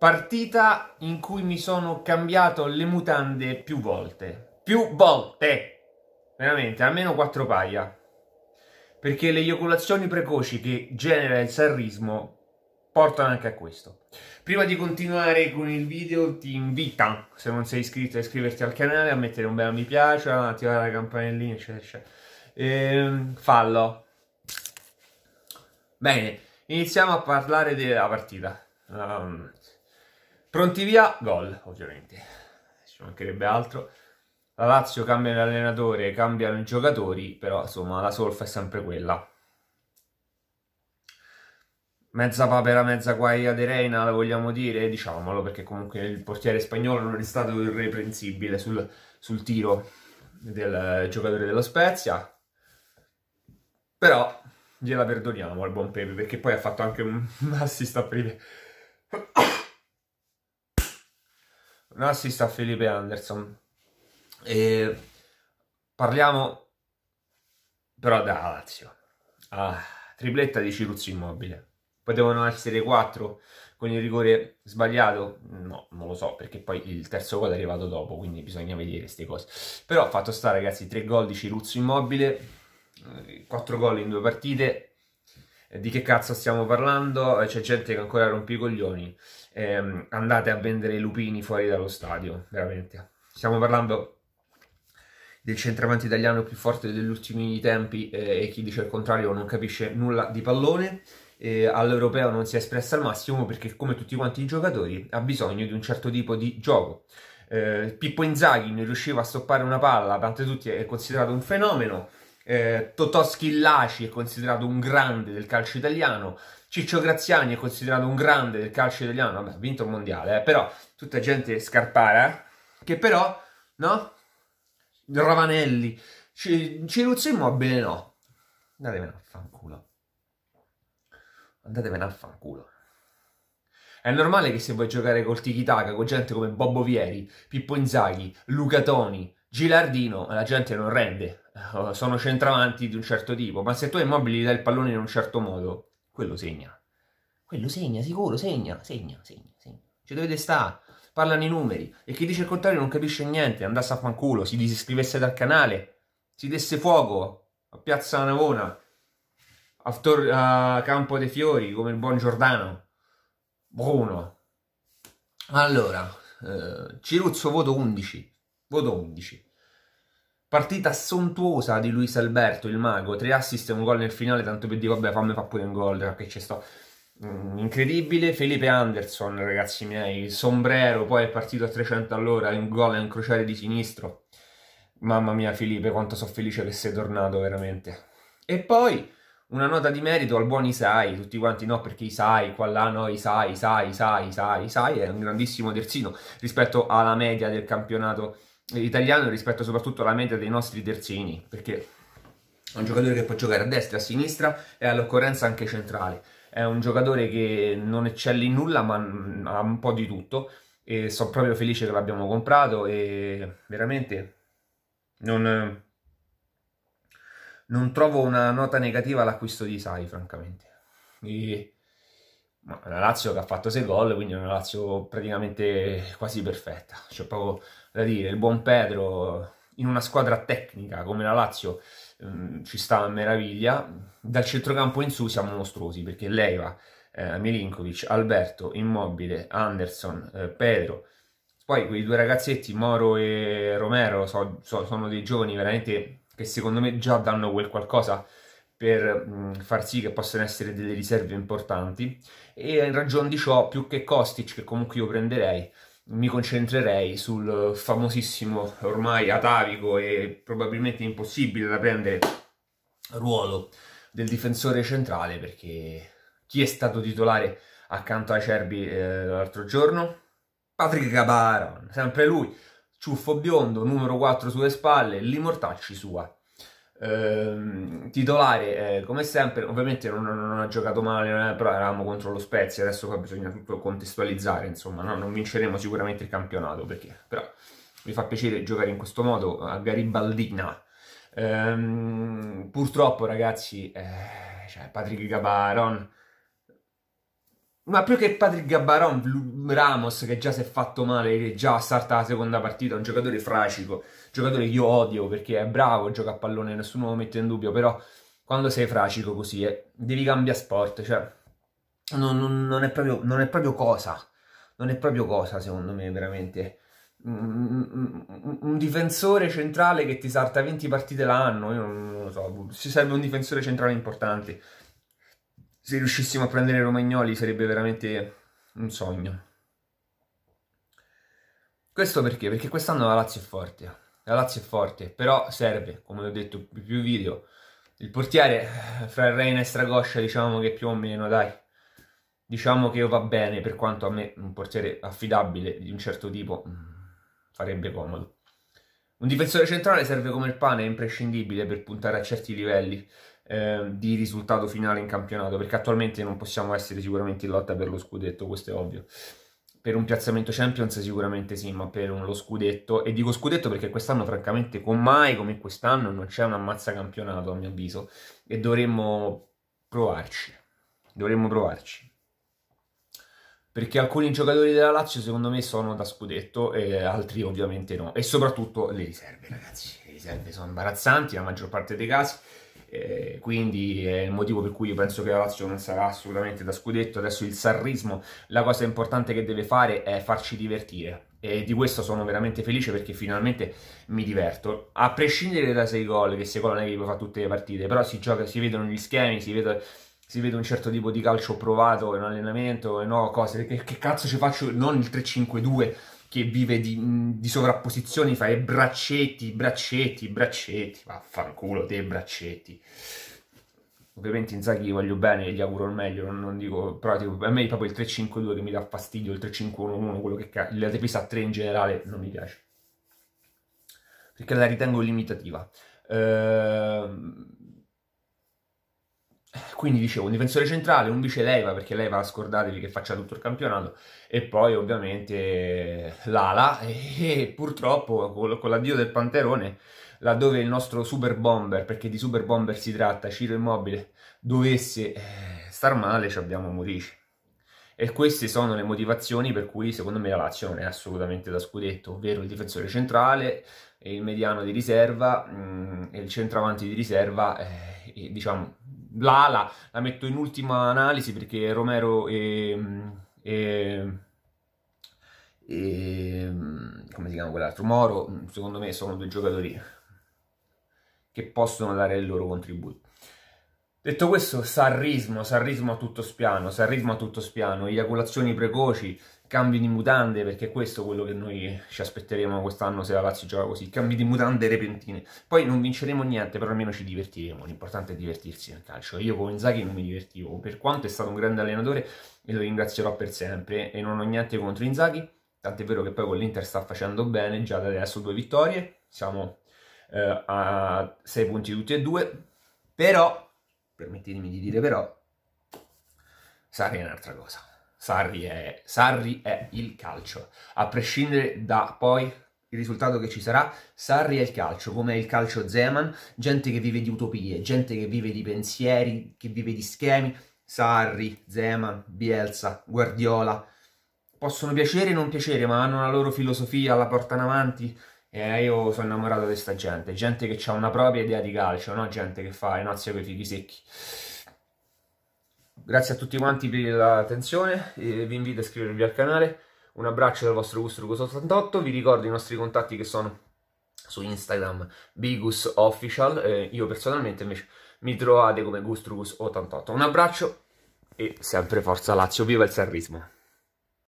Partita in cui mi sono cambiato le mutande più volte. Più volte! Veramente, almeno quattro paia. Perché le eiaculazioni precoci che genera il sarrismo portano anche a questo. Prima di continuare con il video ti invito, se non sei iscritto, a iscriverti al canale, a mettere un bel mi piace, a attivare la campanellina, eccetera, eccetera. Ehm, fallo. Bene, iniziamo a parlare della partita. Um, Pronti via, gol, ovviamente. Ci mancherebbe altro. La Lazio cambia l'allenatore, cambiano i giocatori, però insomma la solfa è sempre quella. Mezza papera, mezza guaia di Reina, la vogliamo dire, diciamolo, perché comunque il portiere spagnolo non è stato irreprensibile sul, sul tiro del giocatore dello Spezia. Però gliela perdoniamo al buon Pepe, perché poi ha fatto anche un assist a prime un assist a Felipe Anderson. E parliamo però da Lazio. Ah, tripletta di Ciruzzi Immobile. Potevano essere 4 con il rigore sbagliato? No, non lo so, perché poi il terzo gol è arrivato dopo, quindi bisogna vedere queste cose. Però fatto sta, ragazzi, 3 gol di Ciruzzo Immobile, 4 eh, gol in due partite, eh, di che cazzo stiamo parlando? Eh, c'è gente che ancora rompe i coglioni. Eh, andate a vendere i lupini fuori dallo stadio, veramente. Stiamo parlando del centravanti italiano più forte degli ultimi tempi eh, e chi dice il contrario non capisce nulla di pallone. Eh, all'europeo non si è espressa al massimo perché, come tutti quanti i giocatori, ha bisogno di un certo tipo di gioco. Eh, Pippo Inzaghi non riusciva a stoppare una palla, tanto tutti è considerato un fenomeno eh, Totò Schillaci è considerato un grande del calcio italiano, Ciccio Graziani è considerato un grande del calcio italiano, vabbè, ha vinto il mondiale, eh, però tutta gente scarpara, eh. che però, no? Ravanelli, C- Ciruzzo Immobile no. Andatevene a fanculo. Andatevene a fanculo. È normale che se vuoi giocare col tiki-taka, con gente come Bobbo Vieri, Pippo Inzaghi, Luca Toni, Gilardino, la gente non rende, eh, sono centravanti di un certo tipo, ma se tu ai mobili gli dai il pallone in un certo modo, quello segna. Quello segna, sicuro, segna, segna, segna, segna. Ci dovete sta? parlano i numeri. E chi dice il contrario non capisce niente, andasse a fanculo, si disiscrivesse dal canale, si desse fuoco a Piazza Navona, a, Tor- a Campo dei Fiori, come il buon Giordano. Bruno. Allora, eh, Ciruzzo voto 11. Voto 11. Partita sontuosa di Luis Alberto, il mago, tre assist e un gol nel finale, tanto per dire vabbè fammi fa pure un gol perché ci sto. Mm, incredibile, Felipe Anderson, ragazzi miei, il sombrero, poi è partito a 300 all'ora, un gol e un crociere di sinistro. Mamma mia Felipe, quanto sono felice che sei tornato veramente. E poi una nota di merito al buon Isai, tutti quanti no, perché Isai, qua là no, Isai, Isai, Isai, Isai, Isai è un grandissimo terzino rispetto alla media del campionato italiano rispetto soprattutto alla media dei nostri terzini, perché è un giocatore che può giocare a destra, a sinistra e all'occorrenza anche centrale. È un giocatore che non eccelle in nulla, ma ha un po' di tutto. E sono proprio felice che l'abbiamo comprato e veramente non, non trovo una nota negativa all'acquisto di Sai, francamente. E ma la Lazio che ha fatto 6 gol, quindi è una Lazio praticamente quasi perfetta. C'è poco da dire, il buon Pedro in una squadra tecnica come la Lazio ehm, ci sta a meraviglia. Dal centrocampo in su siamo mostruosi perché Leiva, eh, Milinkovic, Alberto, Immobile, Anderson, eh, Pedro. Poi quei due ragazzetti, Moro e Romero, so, so, sono dei giovani veramente che secondo me già danno quel qualcosa per mh, far sì che possano essere delle riserve importanti e in ragione di ciò più che Kostic che comunque io prenderei mi concentrerei sul famosissimo ormai atavico e probabilmente impossibile da prendere ruolo del difensore centrale perché chi è stato titolare accanto ai Cerbi eh, l'altro giorno? Patrick Gabaron, sempre lui, ciuffo biondo, numero 4 sulle spalle, l'immortacci sua. Ehm, titolare eh, come sempre ovviamente non, non, ha giocato male eh, però eravamo contro lo Spezia adesso qua bisogna tutto contestualizzare insomma no? non vinceremo sicuramente il campionato perché però mi fa piacere giocare in questo modo a Garibaldina ehm, purtroppo ragazzi eh, cioè Patrick Gabaron ma più che Patrick Gabbaron, Ramos che già si è fatto male, che già salta la seconda partita, è un giocatore fracico, giocatore che io odio perché è bravo, gioca a pallone, nessuno lo mette in dubbio, però quando sei fracico così eh, devi cambiare sport, cioè non, non, non, è proprio, non, è proprio, cosa, non è proprio cosa secondo me veramente. Un, difensore centrale che ti salta 20 partite l'anno, io non lo so, ci serve un difensore centrale importante se riuscissimo a prendere Romagnoli sarebbe veramente un sogno. Questo perché? Perché quest'anno la Lazio è forte, la Lazio è forte, però serve, come ho detto in più video, il portiere fra Reina e Stragoscia diciamo che più o meno dai, diciamo che va bene per quanto a me un portiere affidabile di un certo tipo mm, farebbe comodo. Un difensore centrale serve come il pane, è imprescindibile per puntare a certi livelli. Ehm, di risultato finale in campionato, perché attualmente non possiamo essere sicuramente in lotta per lo scudetto, questo è ovvio. Per un piazzamento Champions sicuramente sì, ma per un, lo scudetto, e dico scudetto perché quest'anno francamente con mai come quest'anno non c'è un ammazza campionato a mio avviso e dovremmo provarci, dovremmo provarci perché alcuni giocatori della Lazio secondo me sono da scudetto e altri ovviamente no e soprattutto le riserve ragazzi le riserve sono imbarazzanti la maggior parte dei casi eh, quindi è il motivo per cui io penso che la Lazio non sarà assolutamente da scudetto. Adesso il sarrismo, la cosa importante che deve fare è farci divertire. E di questo sono veramente felice perché finalmente mi diverto. A prescindere da 6 gol, che 6 gol che puoi fare tutte le partite, però si gioca, si vedono gli schemi, si vede si vede un certo tipo di calcio provato in allenamento e no, cose, che, che cazzo ci faccio, non il 3-5-2 che vive di, di sovrapposizioni fra i braccetti, braccetti, braccetti, vaffanculo te braccetti. Ovviamente Inzaghi gli voglio bene e gli auguro il meglio, non, non dico, però tipo, a me è proprio il 3-5-2 che mi dà fastidio, il 3-5-1-1, quello che cazzo, la difesa 3 in generale non mi piace, perché la ritengo limitativa. Ehm quindi dicevo, un difensore centrale, un vice Leiva, perché Leiva scordatevi che faccia tutto il campionato, e poi ovviamente l'ala, e, e purtroppo con, con l'addio del Panterone, laddove il nostro super bomber, perché di super bomber si tratta, Ciro Immobile, dovesse eh, star male, ci abbiamo Murici. E queste sono le motivazioni per cui secondo me la Lazio non è assolutamente da scudetto, ovvero il difensore centrale, il mediano di riserva mh, mm, e il centravanti di riserva, eh, e, diciamo Lala la metto in ultima analisi perché Romero e, e, e come si chiama quell'altro? Moro, secondo me, sono due giocatori che possono dare il loro contributo. Detto questo, sarrismo, sarrismo a tutto spiano, sarrismo a tutto spiano, eiaculazioni precoci, cambi di mutande, perché è questo quello che noi ci aspetteremo quest'anno se la Lazio gioca così, cambi di mutande repentine. Poi non vinceremo niente, però almeno ci divertiremo, l'importante è divertirsi nel calcio. Io con Inzaghi non mi divertivo, per quanto è stato un grande allenatore e lo ringrazierò per sempre e non ho niente contro Inzaghi, tant'è vero che poi con l'Inter sta facendo bene, già da adesso due vittorie, siamo eh, a sei punti tutti e due, però, permettetemi di dire però, sarà un'altra cosa. Sarri è, Sarri è il calcio. A prescindere da poi il risultato che ci sarà, Sarri è il calcio, come è il calcio Zeman, gente che vive di utopie, gente che vive di pensieri, che vive di schemi, Sarri, Zeman, Bielsa, Guardiola, possono piacere o non piacere, ma hanno la loro filosofia, la portano avanti e io sono innamorato di questa gente, gente che ha una propria idea di calcio, non gente che fa le nozze con i fichi secchi. Grazie a tutti quanti per l'attenzione vi invito a iscrivervi al canale. Un abbraccio dal vostro Gusto Rugo 88. Vi ricordo i nostri contatti che sono su Instagram Bigus Official. Eh, io personalmente invece mi trovate come Gustrugus88. Un abbraccio e sempre forza Lazio, viva il serrismo!